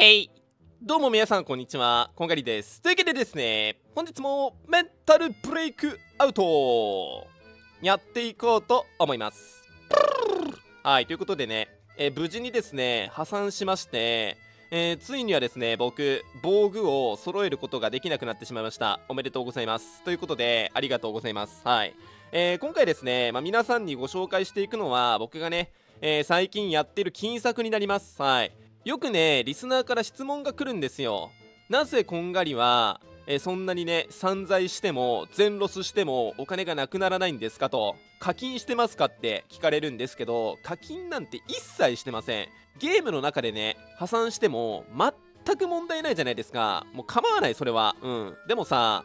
h e どうも皆さんこんにちは、こんがりです。というわけでですね、本日もメンタルブレイクアウトやっていこうと思います。はい、ということでね、え無事にですね、破産しまして、えー、ついにはですね、僕、防具を揃えることができなくなってしまいました。おめでとうございます。ということで、ありがとうございます。はい。えー、今回ですね、まあ、皆さんにご紹介していくのは、僕がね、えー、最近やってる金策になります。はい。よくねリスナーから質問が来るんですよなぜこんがりはえそんなにね散財しても全ロスしてもお金がなくならないんですかと課金してますかって聞かれるんですけど課金なんて一切してませんゲームの中でね破産しても全く問題ないじゃないですかもう構わないそれはうんでもさ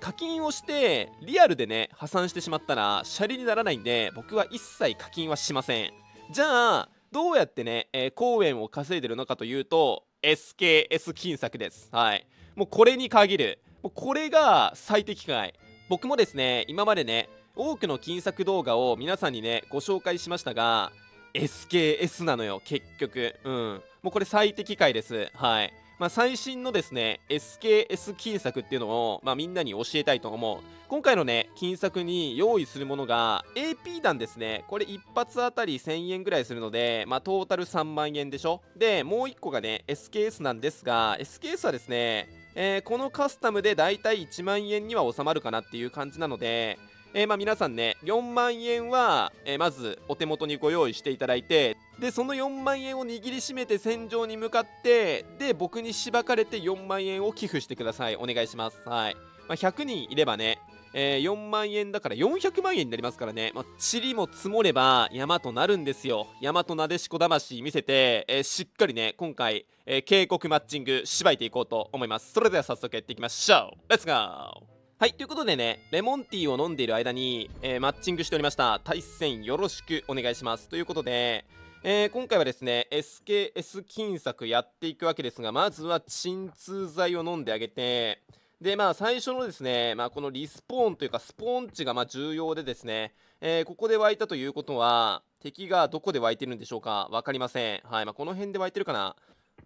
課金をしてリアルでね破産してしまったらシャリにならないんで僕は一切課金はしませんじゃあどうやってね、えー、公演を稼いでるのかというと SKS 金策ですはいもうこれに限るもうこれが最適解僕もですね今までね多くの金策動画を皆さんにねご紹介しましたが SKS なのよ結局うんもうこれ最適解ですはいまあ、最新のですね SKS 金策っていうのを、まあ、みんなに教えたいと思う今回のね金策に用意するものが AP 弾ですねこれ1発あたり1000円ぐらいするので、まあ、トータル3万円でしょでもう1個がね SKS なんですが SKS はですね、えー、このカスタムでだいたい1万円には収まるかなっていう感じなのでえー、ま皆さんね4万円は、えまずお手元にご用意していただいてでその4万円を握りしめて戦場に向かってで僕にしばかれて4万円を寄付してくださいお願いしますはい、まあ、100人いればねえー、4万円だから400万円になりますからね、まあ、塵も積もれば山となるんですよ山となでしこ魂見せて、えー、しっかりね今回、えー、警告マッチングしばいていこうと思いますそれでは早速やっていきましょうレッツゴーはいということでねレモンティーを飲んでいる間に、えー、マッチングしておりました対戦よろしくお願いしますということでえー、今回はですね SKS 金策やっていくわけですがまずは鎮痛剤を飲んであげてでまあ最初のですね、まあ、このリスポーンというかスポーン値がま重要でですね、えー、ここで湧いたということは敵がどこで湧いてるんでしょうか分かりませんはい、まあ、この辺で湧いてるかな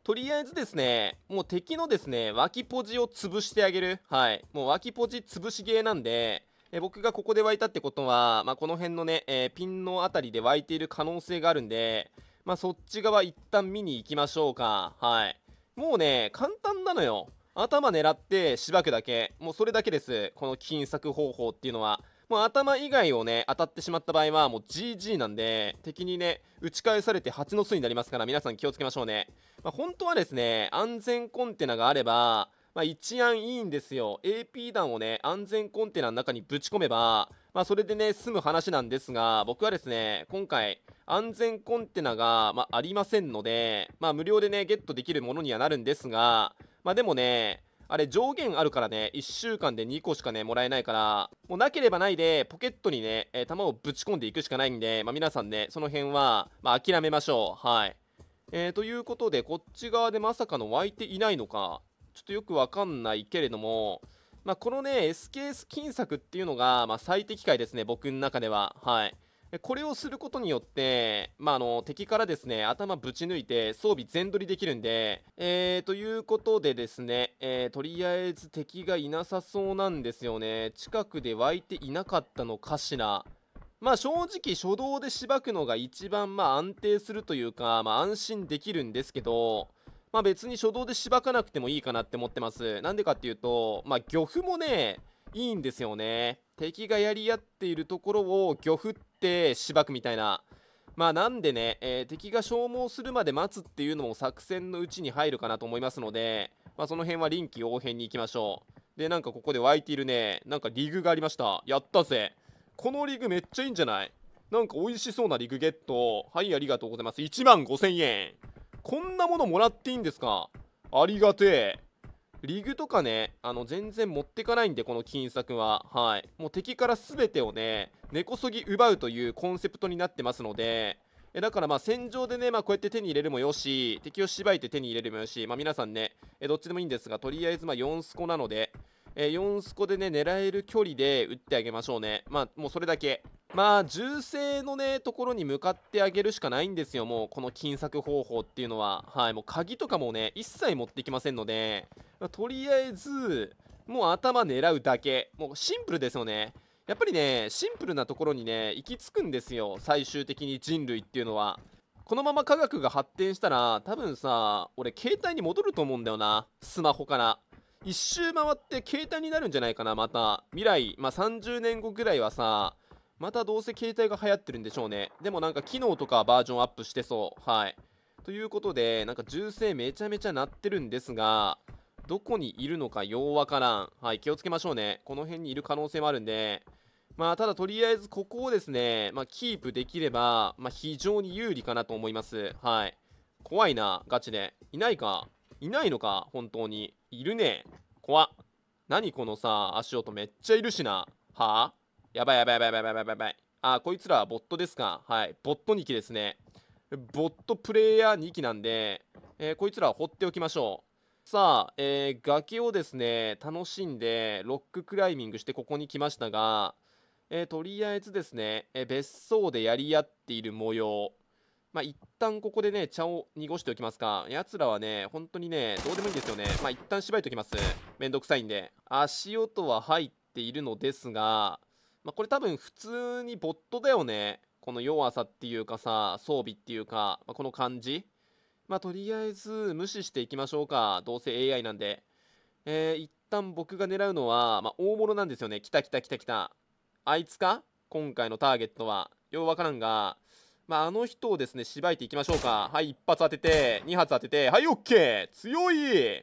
とりあえずですね、もう敵のですね、脇ポジを潰してあげる。はい。もう脇ポジ潰しゲーなんで、え僕がここで湧いたってことは、まあ、この辺のね、えピンの辺りで湧いている可能性があるんで、まあ、そっち側一旦見に行きましょうか。はい。もうね、簡単なのよ。頭狙ってしばくだけ。もうそれだけです。この金策方法っていうのは。もう頭以外をね、当たってしまった場合は、もう GG なんで、敵にね、打ち返されて蜂の巣になりますから、皆さん気をつけましょうね。まあ、本当はですね、安全コンテナがあれば、まあ、一案いいんですよ AP 弾をね安全コンテナの中にぶち込めば、まあ、それでね済む話なんですが僕はですね今回安全コンテナが、まあ、ありませんので、まあ、無料でねゲットできるものにはなるんですが、まあ、でもねあれ上限あるからね1週間で2個しかねもらえないからもうなければないでポケットにね、えー、弾をぶち込んでいくしかないんで、まあ、皆さんねその辺は、まあ、諦めましょうはいえー、ということでこっち側でまさかの湧いていないのかちょっとよくわかんないけれども、まあ、このね SKS 金策っていうのが、まあ、最適解ですね僕の中でははいこれをすることによって、まあ、の敵からですね頭ぶち抜いて装備全取りできるんで、えー、ということでですね、えー、とりあえず敵がいなさそうなんですよね近くで湧いていなかったのかしらまあ正直初動でしばくのが一番まあ安定するというか、まあ、安心できるんですけどまあ、別に初動でしばかなくてもいいかなって思ってます。なんでかっていうと、まあ、漁夫もね、いいんですよね。敵がやり合っているところを漁夫ってしばくみたいな。まあなんでね、えー、敵が消耗するまで待つっていうのも作戦のうちに入るかなと思いますので、まあその辺は臨機応変に行きましょう。で、なんかここで湧いているね、なんかリグがありました。やったぜ。このリグめっちゃいいんじゃないなんか美味しそうなリグゲット。はい、ありがとうございます。1万5000円。こんなものもらっていいんですかありがてえ。リグとかね、あの、全然持ってかないんで、この金策は。はい。もう敵から全てをね、根こそぎ奪うというコンセプトになってますので、えだからまあ戦場でね、まあ、こうやって手に入れるもよし敵をしばいて手に入れるもよし、まあ、皆さんねえどっちでもいいんですがとりあえずま4スコなので、え4スコでね狙える距離で打ってあげましょうねまあもうそれだけまあ銃声のねところに向かってあげるしかないんですよもうこの金策方法っていうのははいもう鍵とかもね一切持ってきませんのでとりあえずもう頭狙うだけもうシンプルですよねやっぱりねシンプルなところにね行き着くんですよ最終的に人類っていうのはこのまま科学が発展したら多分さ俺携帯に戻ると思うんだよなスマホから一周回って携帯になるんじゃないかなまた未来まあ30年後ぐらいはさまたどうせ携帯が流行ってるんでしょうね。でもなんか機能とかバージョンアップしてそう。はい。ということで、なんか銃声めちゃめちゃ鳴ってるんですが、どこにいるのかようわからん。はい、気をつけましょうね。この辺にいる可能性もあるんで。まあ、ただとりあえずここをですね、まあ、キープできれば、まあ、非常に有利かなと思います。はい。怖いな、ガチで。いないかいないのか本当に。いるね。怖っ。何このさ、足音めっちゃいるしな。はあやばいやばいやばいやばいやばいやばい。あ、こいつらはボットですか。はい。ボット2機ですね。ボットプレイヤー2機なんで、えー、こいつらは放っておきましょう。さあ、えー、崖をですね、楽しんで、ロッククライミングしてここに来ましたが、えー、とりあえずですね、え別荘でやり合っている模様。まあ、一旦ここでね、茶を濁しておきますか。奴らはね、本当にね、どうでもいいんですよね。まあ、一旦縛いときます。めんどくさいんで。足音は入っているのですが、まあ、これ多分普通にボットだよね。この弱さっていうかさ、装備っていうか、まあ、この感じ。まあ、とりあえず無視していきましょうか。どうせ AI なんで。えー、一旦僕が狙うのは、まあ、大物なんですよね。来た来た来た来た。あいつか今回のターゲットは。ようわからんが、まあ、あの人をですね、しばいていきましょうか。はい、一発当てて、二発当てて、はい、オッケー強い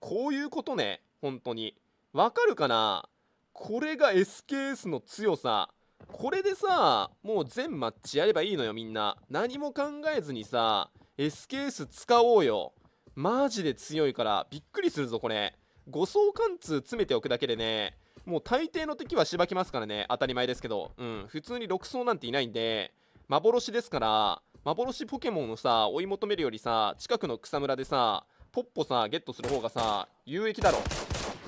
こういうことね、本当に。わかるかなこれが SKS の強さこれでさもう全マッチやればいいのよみんな何も考えずにさ SKS 使おうよマジで強いからびっくりするぞこれ5層貫通詰めておくだけでねもう大抵の敵はしばきますからね当たり前ですけどうん普通に6層なんていないんで幻ですから幻ポケモンをさ追い求めるよりさ近くの草むらでさポッポさゲットする方がさ有益だろ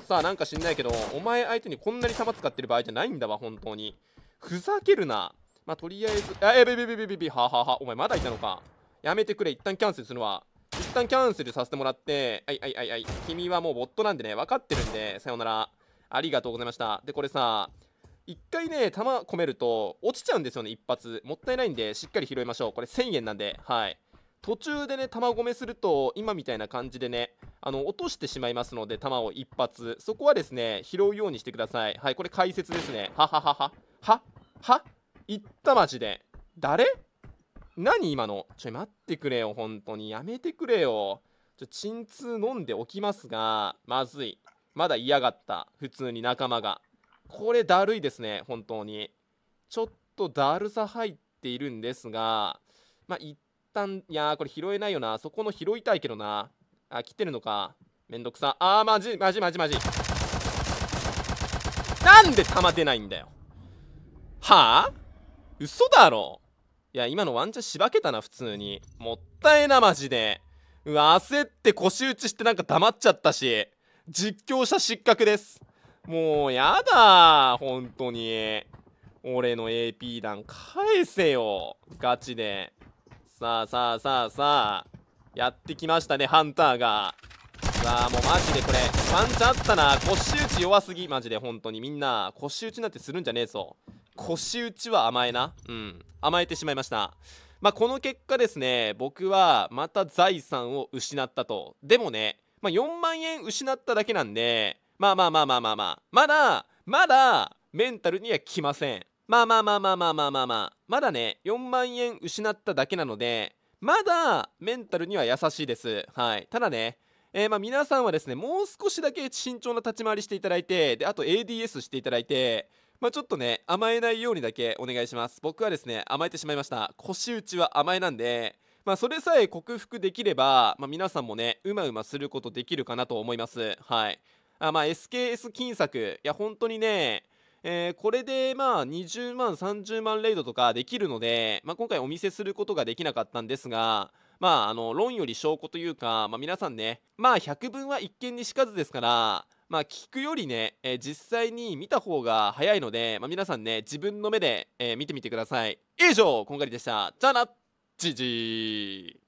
さあなんか知んないけどお前相手にこんなに弾使ってる場合じゃないんだわ本当にふざけるなまあとりあえずあえべべべべべべはははお前まだいたのかやめてくれ一旦キャンセルするわ一旦キャンセルさせてもらってはいはいはいはい君はもうボットなんでね分かってるんでさよならありがとうございましたでこれさ一回ね、弾込めると落ちちゃうんですよね、一発。もったいないんで、しっかり拾いましょう。これ1000円なんで、はい。途中でね玉込めすると今みたいな感じでねあの落としてしまいますので玉を一発そこはですね拾うようにしてくださいはいこれ解説ですねはははははは言ったマジで誰何今のちょい待ってくれよ本当にやめてくれよちょ鎮痛飲んでおきますがまずいまだ嫌がった普通に仲間がこれだるいですね本当にちょっとだるさ入っているんですがまあったんいやーこれ拾えないよなそこの拾いたいけどなあ切ってるのかめんどくさあーマジマジマジマジなんで弾出ないんだよはあ嘘だろいや今のワンチャンしばけたな普通にもったいなマジでうわ焦って腰打ちしてなんか黙っちゃったし実況者失格ですもうやだ本当に俺の AP 弾返せよガチでさあさあさあさあやってきましたねハンターがさあもうマジでこれパンチあったな腰打ち弱すぎマジで本当にみんな腰打ちなんてするんじゃねえぞ腰打ちは甘えなうん甘えてしまいましたまあこの結果ですね僕はまた財産を失ったとでもねまあ、4万円失っただけなんでまあまあまあまあまあまあまだまだメンタルには来ませんまあまあまあまあまあまあまあまあまだね4万円失っただけなのでまだメンタルには優しいですはいただねえー、ま皆さんはですねもう少しだけ慎重な立ち回りしていただいてであと ADS していただいてまあ、ちょっとね甘えないようにだけお願いします僕はですね甘えてしまいました腰打ちは甘えなんでまあ、それさえ克服できれば、まあ、皆さんもねうまうますることできるかなと思いますはいあまあ SKS 金策いや本当にねえー、これでまあ20万30万レイドとかできるので、まあ、今回お見せすることができなかったんですがまああの論より証拠というか、まあ、皆さんねまあ百聞は一見にしかずですからまあ聞くよりね、えー、実際に見た方が早いので、まあ、皆さんね自分の目で、えー、見てみてください以上こんがりでしたじゃあなじじー